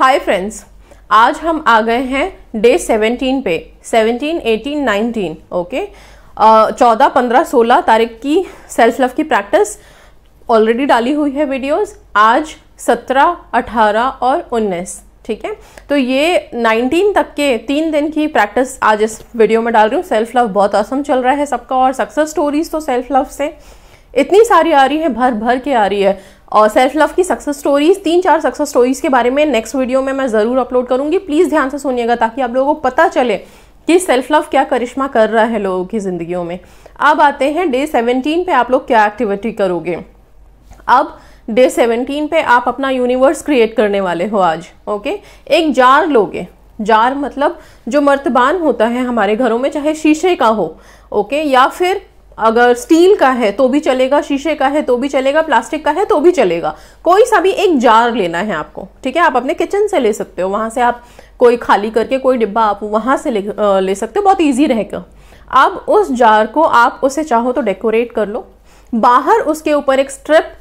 Hi friends आज हम आ गए हैं डे 17 पे 17, 18, 19 ओके चौदह पंद्रह सोलह तारीख की सेल्फ लव की प्रैक्टिस ऑलरेडी डाली हुई है वीडियोस आज 17, 18 और 19 ठीक है तो ये 19 तक के तीन दिन की प्रैक्टिस आज इस वीडियो में डाल रही हूँ सेल्फ लव बहुत असम चल रहा है सबका और सक्सेस स्टोरीज तो सेल्फ लव से इतनी सारी आ रही है भर भर के आ रही है और सेल्फ लव की सक्सेस स्टोरीज तीन चार सक्सेस स्टोरीज के बारे में नेक्स्ट वीडियो में मैं ज़रूर अपलोड करूंगी प्लीज़ ध्यान से सुनिएगा ताकि आप लोगों को पता चले कि सेल्फ लव क्या करिश्मा कर रहा है लोगों की ज़िंदगियों में अब आते हैं डे सेवनटीन पे आप लोग क्या एक्टिविटी करोगे अब डे सेवनटीन पे आप अपना यूनिवर्स क्रिएट करने वाले हो आज ओके एक जार लोगे जार मतलब जो मर्तबान होता है हमारे घरों में चाहे शीशे का हो ओके या फिर अगर स्टील का है तो भी चलेगा शीशे का है तो भी चलेगा प्लास्टिक का है तो भी चलेगा कोई सा भी एक जार लेना है आपको ठीक है आप अपने किचन से ले सकते हो वहाँ से आप कोई खाली करके कोई डिब्बा आप वहाँ से ले, ले सकते हो बहुत ईजी रहेगा अब उस जार को आप उसे चाहो तो डेकोरेट कर लो बाहर उसके ऊपर एक स्ट्रिप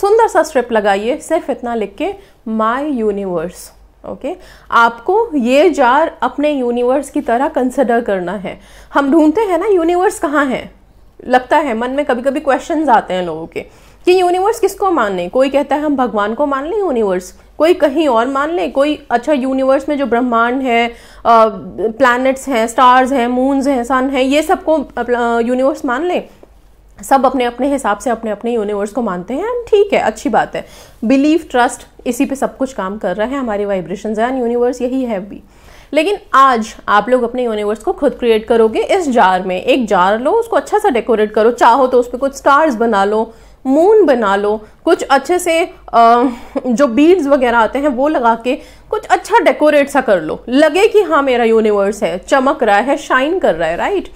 सुंदर सा स्ट्रिप लगाइए सिर्फ इतना लिख के माई यूनिवर्स ओके okay? आपको ये जार अपने यूनिवर्स की तरह कंसिडर करना है हम ढूंढते हैं ना यूनिवर्स कहाँ है लगता है मन में कभी कभी क्वेश्चन आते हैं लोगों के कि यूनिवर्स किसको माने कोई कहता है हम भगवान को मान लें यूनिवर्स कोई कहीं और मान लें कोई अच्छा यूनिवर्स में जो ब्रह्मांड है प्लैनेट्स हैं स्टार्स हैं मून्स हैं सन हैं ये सबको यूनिवर्स मान लें सब अपने अपने हिसाब से अपने अपने यूनिवर्स को मानते हैं ठीक है अच्छी बात है बिलीव ट्रस्ट इसी पे सब कुछ काम कर रहा है हमारी वाइब्रेशन एंड यूनिवर्स यही है भी लेकिन आज आप लोग अपने यूनिवर्स को खुद क्रिएट करोगे इस जार में एक जार लो उसको अच्छा सा डेकोरेट करो चाहो तो उस पर कुछ स्टार्स बना लो मून बना लो कुछ अच्छे से जो बीड्स वगैरह आते हैं वो लगा के कुछ अच्छा डेकोरेट सा कर लो लगे कि हाँ मेरा यूनिवर्स है चमक रहा है शाइन कर रहा है राइट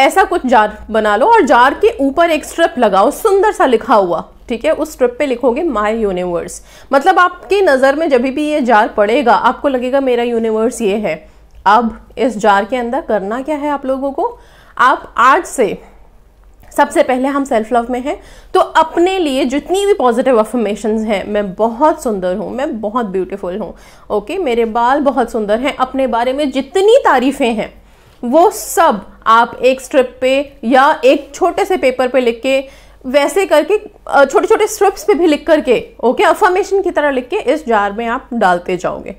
ऐसा कुछ जार बना लो और जार के ऊपर एक स्ट्रिप लगाओ सुंदर सा लिखा हुआ ठीक है उस स्ट्रिप पे लिखोगे माय यूनिवर्स मतलब आपकी नज़र में जब भी ये जार पड़ेगा आपको लगेगा मेरा यूनिवर्स ये है अब इस जार के अंदर करना क्या है आप लोगों को आप आज से सबसे पहले हम सेल्फ लव में हैं तो अपने लिए जितनी भी पॉजिटिव अफर्मेशन हैं मैं बहुत सुंदर हूँ मैं बहुत ब्यूटीफुल हूँ ओके मेरे बाल बहुत सुंदर हैं अपने बारे में जितनी तारीफ़ें हैं वो सब आप एक स्ट्रिप पे या एक छोटे से पेपर पे लिख के वैसे करके छोटे छोटे स्ट्रिप्स पे भी लिख करके ओके अफर्मेशन की तरह लिख के इस जार में आप डालते जाओगे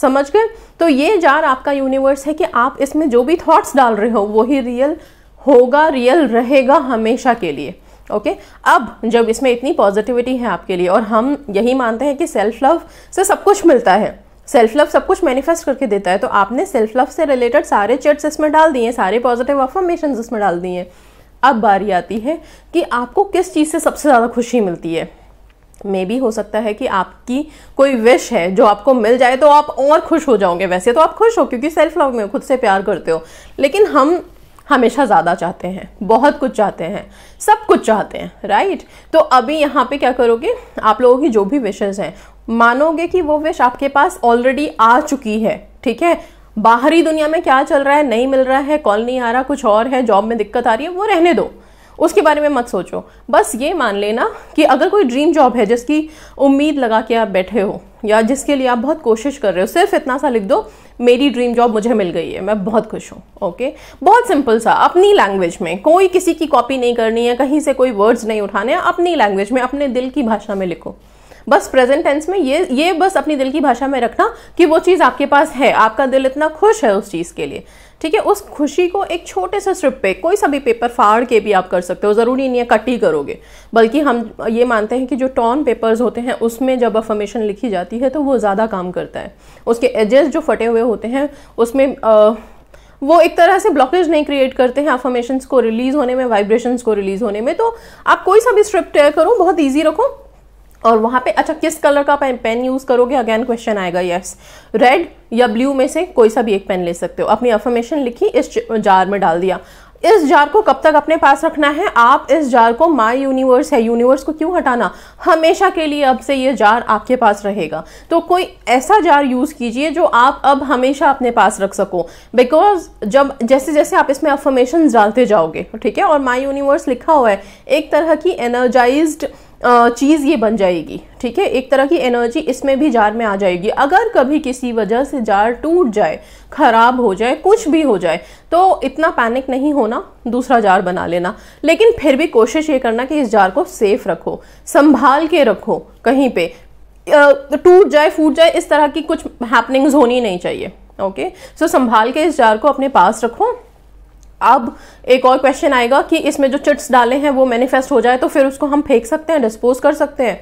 समझ गए तो ये जार आपका यूनिवर्स है कि आप इसमें जो भी थॉट्स डाल रहे हो वही रियल होगा रियल रहेगा हमेशा के लिए ओके okay? अब जब इसमें इतनी पॉजिटिविटी है आपके लिए और हम यही मानते हैं कि सेल्फ लव से सब कुछ मिलता है सेल्फ लव सब कुछ मैनिफेस्ट करके देता है तो आपने सेल्फ लव से रिलेटेड सारे चिट्स इसमें डाल दिए सारे पॉजिटिव अफर्मेशन इसमें डाल दिए अब बारी आती है कि आपको किस चीज़ से सबसे ज़्यादा खुशी मिलती है मे भी हो सकता है कि आपकी कोई विश है जो आपको मिल जाए तो आप और खुश हो जाओगे वैसे तो आप खुश हो क्योंकि सेल्फ लव में खुद से प्यार करते हो लेकिन हम हमेशा ज़्यादा चाहते हैं बहुत कुछ चाहते हैं सब कुछ चाहते हैं राइट तो अभी यहाँ पे क्या करोगे आप लोगों की जो भी विशेज़ हैं मानोगे कि वो विश आपके पास ऑलरेडी आ चुकी है ठीक है बाहरी दुनिया में क्या चल रहा है नहीं मिल रहा है कॉल नहीं आ रहा कुछ और है जॉब में दिक्कत आ रही है वो रहने दो उसके बारे में मत सोचो बस ये मान लेना कि अगर कोई ड्रीम जॉब है जिसकी उम्मीद लगा के आप बैठे हो या जिसके लिए आप बहुत कोशिश कर रहे हो सिर्फ इतना सा लिख दो मेरी ड्रीम जॉब मुझे मिल गई है मैं बहुत खुश हूँ ओके बहुत सिंपल सा अपनी लैंग्वेज में कोई किसी की कॉपी नहीं करनी है कहीं से कोई वर्ड्स नहीं उठाने अपनी लैंग्वेज में अपने दिल की भाषा में लिखो बस प्रेजेंट टेंस में ये ये बस अपनी दिल की भाषा में रखना कि वो चीज़ आपके पास है आपका दिल इतना खुश है उस चीज़ के लिए ठीक है उस खुशी को एक छोटे से स्ट्रिप पे कोई सा भी पेपर फाड़ के भी आप कर सकते हो ज़रूरी नहीं है कट ही करोगे बल्कि हम ये मानते हैं कि जो टॉन पेपर्स होते हैं उसमें जब अफर्मेशन लिखी जाती है तो वो ज़्यादा काम करता है उसके एजेस जो फटे हुए होते हैं उसमें आ, वो एक तरह से ब्लॉकेज नहीं क्रिएट करते हैं अफर्मेशन को रिलीज़ होने में वाइब्रेशन को रिलीज़ होने में तो आप कोई सा भी स्ट्रिप तय करो बहुत ईजी रखो और वहाँ पे अच्छा किस कलर का पेन पेन यूज़ करोगे अगेन क्वेश्चन आएगा यस रेड या ब्लू में से कोई सा भी एक पेन ले सकते हो अपनी अफर्मेशन लिखी इस जार में डाल दिया इस जार को कब तक अपने पास रखना है आप इस जार को माय यूनिवर्स है यूनिवर्स को क्यों हटाना हमेशा के लिए अब से ये जार आपके पास रहेगा तो कोई ऐसा जार यूज़ कीजिए जो आप अब हमेशा अपने पास रख सको बिकॉज जब जैसे जैसे आप इसमें अफर्मेशन डालते जाओगे ठीक है और माई यूनिवर्स लिखा हुआ है एक तरह की एनर्जाइज्ड चीज़ ये बन जाएगी ठीक है एक तरह की एनर्जी इसमें भी जार में आ जाएगी अगर कभी किसी वजह से जार टूट जाए ख़राब हो जाए कुछ भी हो जाए तो इतना पैनिक नहीं होना दूसरा जार बना लेना लेकिन फिर भी कोशिश ये करना कि इस जार को सेफ रखो संभाल के रखो कहीं पे टूट जाए फूट जाए इस तरह की कुछ हैपनिंग्स होनी नहीं चाहिए ओके सो संभाल के इस जार को अपने पास रखो अब एक और क्वेश्चन आएगा कि इसमें जो चिट्स डाले हैं वो मैनिफेस्ट हो जाए तो फिर उसको हम फेंक सकते हैं डिस्पोज कर सकते हैं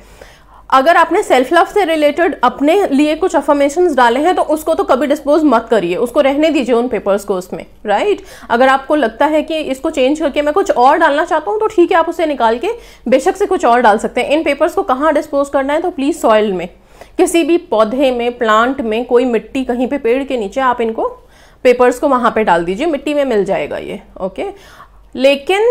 अगर आपने सेल्फ लव से रिलेटेड अपने लिए कुछ अफर्मेशन डाले हैं तो उसको तो कभी डिस्पोज मत करिए उसको रहने दीजिए उन पेपर्स को उसमें राइट अगर आपको लगता है कि इसको चेंज करके मैं कुछ और डालना चाहता हूँ तो ठीक है आप उसे निकाल के बेशक से कुछ और डाल सकते हैं इन पेपर्स को कहाँ डिस्पोज करना है तो प्लीज़ सॉइल में किसी भी पौधे में प्लांट में कोई मिट्टी कहीं पे पेड़ के नीचे आप इनको पेपर्स को वहाँ पे डाल दीजिए मिट्टी में मिल जाएगा ये ओके लेकिन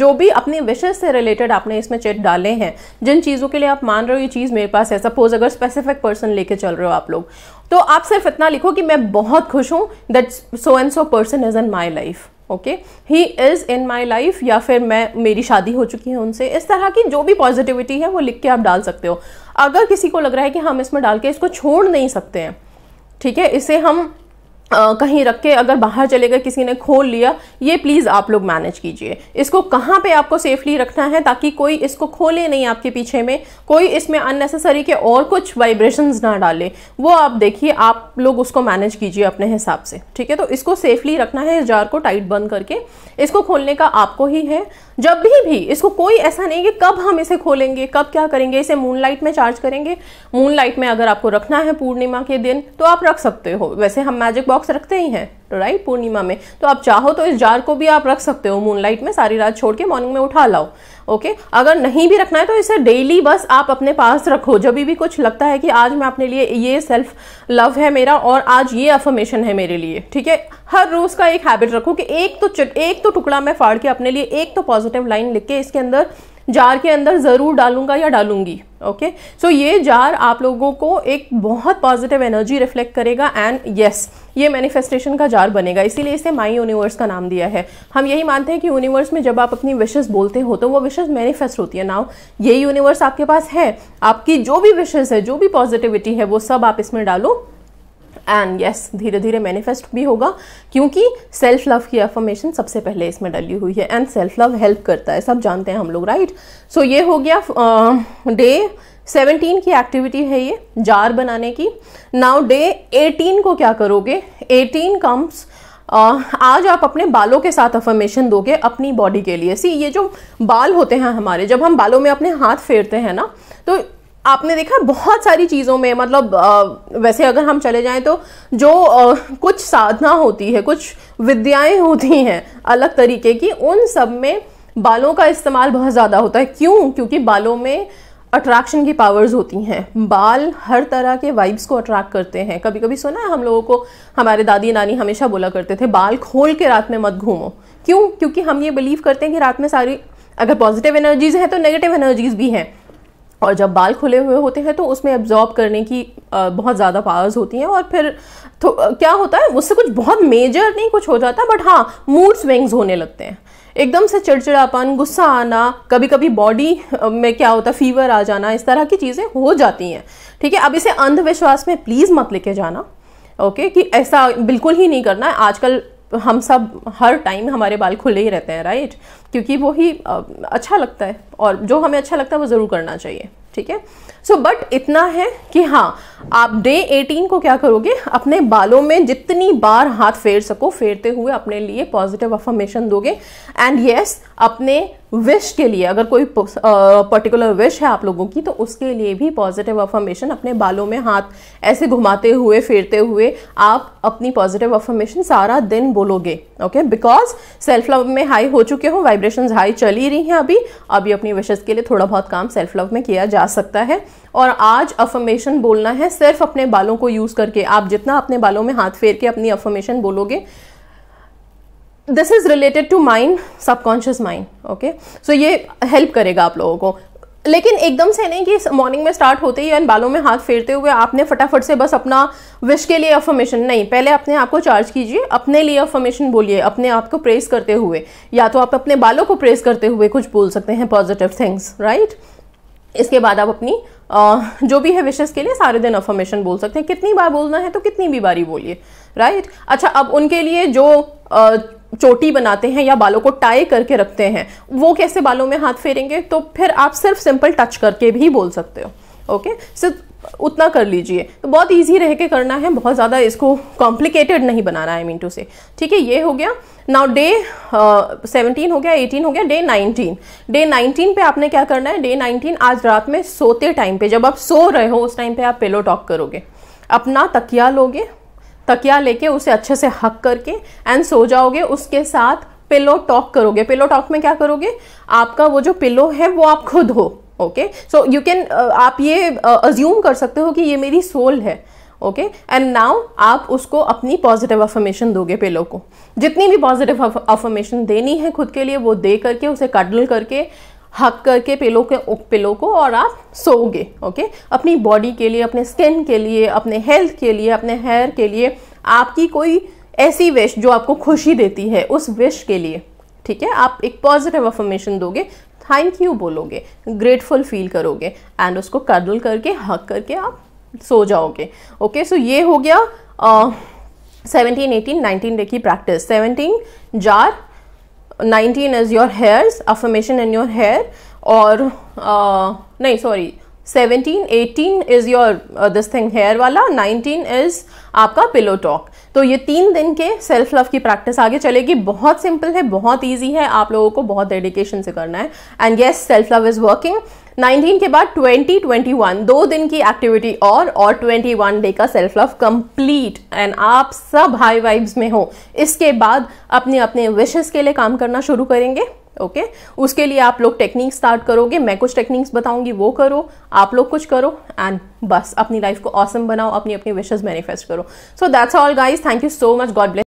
जो भी अपनी विशेष से रिलेटेड आपने इसमें चेट डाले हैं जिन चीज़ों के लिए आप मान रहे हो ये चीज़ मेरे पास है सपोज अगर स्पेसिफिक पर्सन लेके चल रहे हो आप लोग तो आप सिर्फ इतना लिखो कि मैं बहुत खुश हूँ that so and so person is in my life okay he is in my life या फिर मैं मेरी शादी हो चुकी है उनसे इस तरह की जो भी पॉजिटिविटी है वो लिख के आप डाल सकते हो अगर किसी को लग रहा है कि हम इसमें डाल के इसको छोड़ नहीं सकते हैं ठीक है इसे हम कहीं रख के अगर बाहर चले गए किसी ने खोल लिया ये प्लीज़ आप लोग मैनेज कीजिए इसको कहाँ पे आपको सेफली रखना है ताकि कोई इसको खोले नहीं आपके पीछे में कोई इसमें अननेसेसरी के और कुछ वाइब्रेशंस ना डाले वो आप देखिए आप लोग उसको मैनेज कीजिए अपने हिसाब से ठीक है तो इसको सेफली रखना है इस जार को टाइट बंद करके इसको खोलने का आपको ही है जब भी भी इसको कोई ऐसा नहीं कि कब हम इसे खोलेंगे कब क्या करेंगे इसे मूनलाइट में चार्ज करेंगे मूनलाइट में अगर आपको रखना है पूर्णिमा के दिन तो आप रख सकते हो वैसे हम मैजिक बॉक्स बॉक्स रखते ही हैं राइट तो पूर्णिमा में तो आप चाहो तो इस जार को भी आप रख सकते हो मूनलाइट में सारी रात छोड़ के मॉर्निंग में उठा लाओ ओके अगर नहीं भी रखना है तो इसे डेली बस आप अपने पास रखो जब भी कुछ लगता है कि आज मैं अपने लिए ये सेल्फ लव है मेरा और आज ये अफर्मेशन है मेरे लिए ठीक है हर रोज का एक हैबिट रखो कि एक तो एक तो टुकड़ा मैं फाड़ के अपने लिए एक तो पॉजिटिव लाइन लिख के इसके अंदर जार के अंदर ज़रूर डालूंगा या डालूंगी ओके okay? सो so, ये जार आप लोगों को एक बहुत पॉजिटिव एनर्जी रिफ्लेक्ट करेगा एंड येस yes, ये मैनिफेस्टेशन का जार बनेगा इसीलिए इसे माई यूनिवर्स का नाम दिया है हम यही मानते हैं कि यूनिवर्स में जब आप अपनी विशेज़ बोलते हो तो वो विशेज़ मैनिफेस्ट होती है नाउ ये यूनिवर्स आपके पास है आपकी जो भी विशेज़ है जो भी पॉजिटिविटी है वो सब आप इसमें डालो एंड यस धीरे धीरे मैनिफेस्ट भी होगा क्योंकि सेल्फ लव की अफॉर्मेशन सबसे पहले इसमें डली हुई है एंड सेल्फ लव हेल्प करता है सब जानते हैं हम लोग राइट सो so, ये हो गया डे uh, 17 की एक्टिविटी है ये जार बनाने की नाउ डे एटीन को क्या करोगे एटीन कम्स आज आप अपने बालों के साथ अफर्मेशन दोगे अपनी बॉडी के लिए सी ये जो बाल होते हैं हमारे जब हम बालों में अपने हाथ फेरते हैं ना तो आपने देखा बहुत सारी चीज़ों में मतलब आ, वैसे अगर हम चले जाएं तो जो आ, कुछ साधना होती है कुछ विद्याएं होती हैं अलग तरीके की उन सब में बालों का इस्तेमाल बहुत ज़्यादा होता है क्यों क्योंकि बालों में अट्रैक्शन की पावर्स होती हैं बाल हर तरह के वाइब्स को अट्रैक्ट करते हैं कभी कभी सुना है हम लोगों को हमारे दादी नानी हमेशा बोला करते थे बाल खोल के रात में मत घूमो क्यों क्योंकि हम ये बिलीव करते हैं कि रात में सारी अगर पॉजिटिव एनर्जीज़ हैं तो नेगेटिव एनर्जीज़ भी हैं और जब बाल खुले हुए होते हैं तो उसमें एब्जॉर्ब करने की बहुत ज़्यादा पावर्स होती हैं और फिर तो क्या होता है उससे कुछ बहुत मेजर नहीं कुछ हो जाता बट हाँ मूड स्विंग्स होने लगते हैं एकदम से चिड़चिड़ापन गुस्सा आना कभी कभी बॉडी में क्या होता है फीवर आ जाना इस तरह की चीज़ें हो जाती हैं ठीक है अब इसे अंधविश्वास में प्लीज़ मत लेके जाना ओके okay, कि ऐसा बिल्कुल ही नहीं करना है आजकल हम सब हर टाइम हमारे बाल खुले ही रहते हैं राइट क्योंकि वो ही अच्छा लगता है और जो हमें अच्छा लगता है वो ज़रूर करना चाहिए ठीक है सो बट इतना है कि हाँ आप डे 18 को क्या करोगे अपने बालों में जितनी बार हाथ फेर सको फेरते हुए अपने लिए पॉजिटिव अफर्मेशन दोगे एंड येस yes, अपने विश के लिए अगर कोई पर्टिकुलर विश है आप लोगों की तो उसके लिए भी पॉजिटिव अफर्मेशन अपने बालों में हाथ ऐसे घुमाते हुए फेरते हुए आप अपनी पॉजिटिव अफर्मेशन सारा दिन बोलोगे ओके बिकॉज सेल्फ लव में हाई हो चुके हो वाइब्रेशन हाई चल ही रही हैं अभी अभी अपनी विशेज के लिए थोड़ा बहुत काम सेल्फ लव में किया जा सकता है और आज अफर्मेशन बोलना है सिर्फ अपने बालों को यूज़ करके आप जितना अपने बालों में हाथ फेर के अपनी अफर्मेशन बोलोगे this is related to mind subconscious mind okay so ये हेल्प करेगा आप लोगों को लेकिन एकदम से नहीं कि मॉर्निंग में स्टार्ट होते ही एंड बालों में हाथ फेरते हुए आपने फटाफट से बस अपना विश के लिए अफर्मेशन नहीं पहले अपने आप को चार्ज कीजिए अपने लिए अफर्मेशन बोलिए अपने आप को प्रेस करते हुए या तो आप अपने बालों को प्रेस करते हुए कुछ बोल सकते हैं पॉजिटिव थिंग्स राइट इसके बाद आप अपनी आ, जो भी है विशेष के लिए सारे दिन अफर्मेशन बोल सकते हैं कितनी बार बोलना है तो कितनी भी बारी बोलिए राइट अच्छा अब उनके लिए जो आ, चोटी बनाते हैं या बालों को टाई करके रखते हैं वो कैसे बालों में हाथ फेरेंगे तो फिर आप सिर्फ सिंपल टच करके भी बोल सकते हो ओके सिर्फ उतना कर लीजिए तो बहुत ईजी रह के करना है बहुत ज़्यादा इसको कॉम्प्लिकेटेड नहीं बनाना है मीन टू से ठीक है ये हो गया नाउ डे सेवनटीन हो गया एटीन हो गया डे नाइनटीन डे नाइनटीन पे आपने क्या करना है डे नाइनटीन आज रात में सोते टाइम पे जब आप सो रहे हो उस टाइम पे आप पिलो टॉक करोगे अपना तकिया लोगे तकिया लेके उसे अच्छे से हक करके एंड सो जाओगे उसके साथ पिलो टॉक करोगे पिलो टॉक में क्या करोगे आपका वो जो पिलो है वो आप खुद हो ओके सो यू कैन आप ये अज्यूम uh, कर सकते हो कि ये मेरी सोल है ओके एंड नाउ आप उसको अपनी पॉजिटिव अफर्मेशन दोगे पेलो को जितनी भी पॉजिटिव अफर्मेशन देनी है खुद के लिए वो दे करके उसे कडल करके हक करके पिलो के पिलो को और आप सोओगे ओके अपनी बॉडी के लिए अपने स्किन के लिए अपने हेल्थ के लिए अपने हेयर के लिए आपकी कोई ऐसी विश जो आपको खुशी देती है उस विश के लिए ठीक है आप एक पॉजिटिव अफर्मेशन दोगे थैंक यू बोलोगे ग्रेटफुल फील करोगे एंड उसको कदल करके हक करके आप सो जाओगे ओके सो ये हो गया सेवनटीन एटीन नाइनटीन डे की practice seventeen jar nineteen is your hairs affirmation in your hair और uh, नहीं sorry seventeen eighteen is your this thing hair वाला नाइनटीन इज़ आपका पिलो टॉक तो ये तीन दिन के सेल्फ लव की प्रैक्टिस आगे चलेगी बहुत सिंपल है बहुत ईजी है आप लोगों को बहुत डेडिकेशन से करना है and yes self love is working 19 के बाद 2021 दो दिन की एक्टिविटी और और 21 डे का सेल्फ लव कंप्लीट एंड आप सब हाई वाइब्स में हो इसके बाद अपने अपने विशेष के लिए काम करना शुरू करेंगे ओके okay? उसके लिए आप लोग टेक्निक स्टार्ट करोगे मैं कुछ टेक्निक्स बताऊंगी वो करो आप लोग कुछ करो एंड बस अपनी लाइफ को ऑसम awesome बनाओ अपनी अपनी विशेज मैनिफेस्ट करो so that's all guys thank you so much God bless